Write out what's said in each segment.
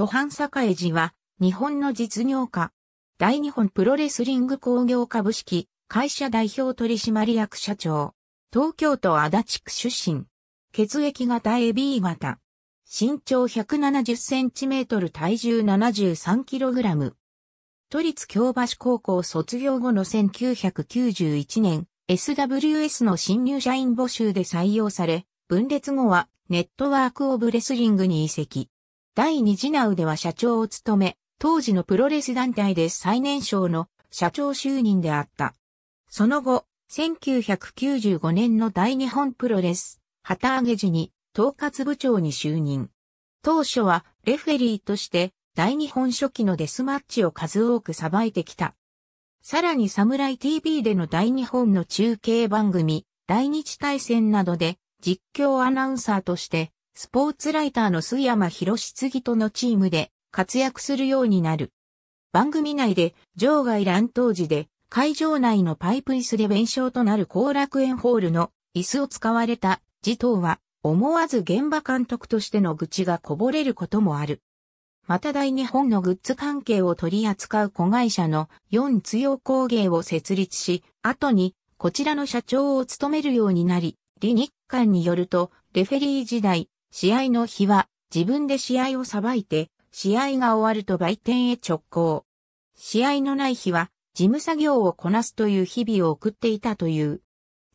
都半栄寺は、日本の実業家、大日本プロレスリング工業株式会社代表取締役社長、東京都足立区出身、血液型 AB 型、身長1 7 0トル体重7 3ラム。都立京橋高校卒業後の1991年、SWS の新入社員募集で採用され、分裂後はネットワークオブレスリングに移籍。第二次ナウでは社長を務め、当時のプロレス団体で最年少の社長就任であった。その後、1995年の大日本プロレス、旗揚げ時に統括部長に就任。当初はレフェリーとして大日本初期のデスマッチを数多くさばいてきた。さらにサムライ TV での大日本の中継番組、大日対戦などで実況アナウンサーとしてスポーツライターの杉山博次とのチームで活躍するようになる。番組内で場外乱闘時で会場内のパイプ椅子で弁償となる後楽園ホールの椅子を使われた児童は思わず現場監督としての愚痴がこぼれることもある。また大日本のグッズ関係を取り扱う子会社の四強工芸を設立し、後にこちらの社長を務めるようになり、ッ日韓によると、レフェリー時代、試合の日は自分で試合をさばいて、試合が終わると売店へ直行。試合のない日は事務作業をこなすという日々を送っていたという。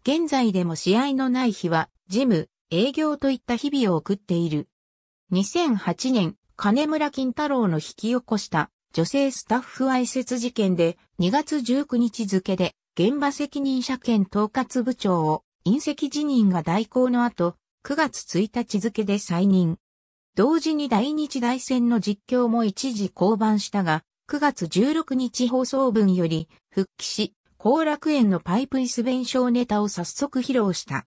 現在でも試合のない日は事務、営業といった日々を送っている。2008年、金村金太郎の引き起こした女性スタッフ愛拶事件で2月19日付で現場責任者兼統括部長を隕石辞任が代行の後、9月1日付で再任。同時に大日大戦の実況も一時降板したが、9月16日放送分より復帰し、後楽園のパイプイス弁償ネタを早速披露した。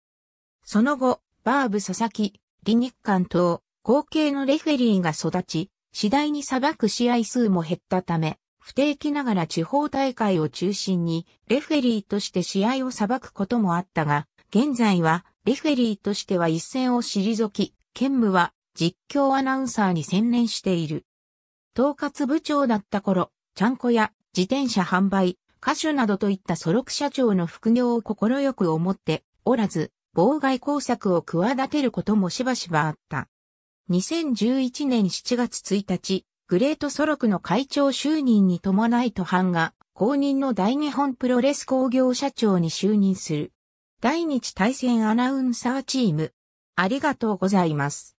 その後、バーブ佐々木、李日韓等、後継のレフェリーが育ち、次第に裁く試合数も減ったため、不定期ながら地方大会を中心に、レフェリーとして試合を裁くこともあったが、現在はレフェリーとしては一線を退き、兼務は実況アナウンサーに専念している。統括部長だった頃、ちゃんこや自転車販売、歌手などといったソロク社長の副業を心よく思っておらず、妨害工作を企てることもしばしばあった。2011年7月1日、グレートソロクの会長就任に伴い途半が、公認の大日本プロレス工業社長に就任する。第日対戦アナウンサーチーム。ありがとうございます。